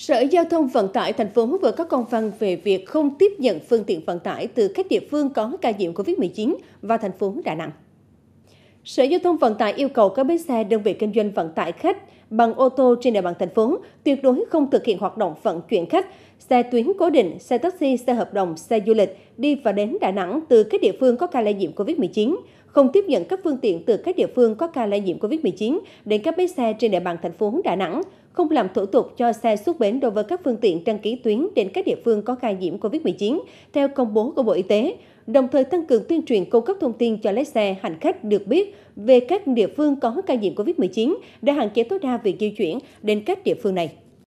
Sở Giao thông Vận tải thành phố vừa có công văn về việc không tiếp nhận phương tiện vận tải từ các địa phương có ca nhiễm COVID-19 và thành phố Đà Nẵng. Sở Giao thông Vận tải yêu cầu các bến xe đơn vị kinh doanh vận tải khách bằng ô tô trên địa bàn thành phố tuyệt đối không thực hiện hoạt động vận chuyển khách, xe tuyến cố định, xe taxi, xe hợp đồng, xe du lịch đi và đến Đà Nẵng từ các địa phương có ca lây nhiễm COVID-19, không tiếp nhận các phương tiện từ các địa phương có ca lây nhiễm COVID-19 đến các bến xe trên địa bàn thành phố Đà Nẵng, không làm thủ tục cho xe xuất bến đối với các phương tiện đăng ký tuyến đến các địa phương có ca nhiễm COVID-19 theo công bố của Bộ Y tế, đồng thời tăng cường tuyên truyền cung cấp thông tin cho lái xe, hành khách được biết về các địa phương có ca nhiễm COVID-19 để hạn chế tối đa việc di chuyển đến các địa phương này.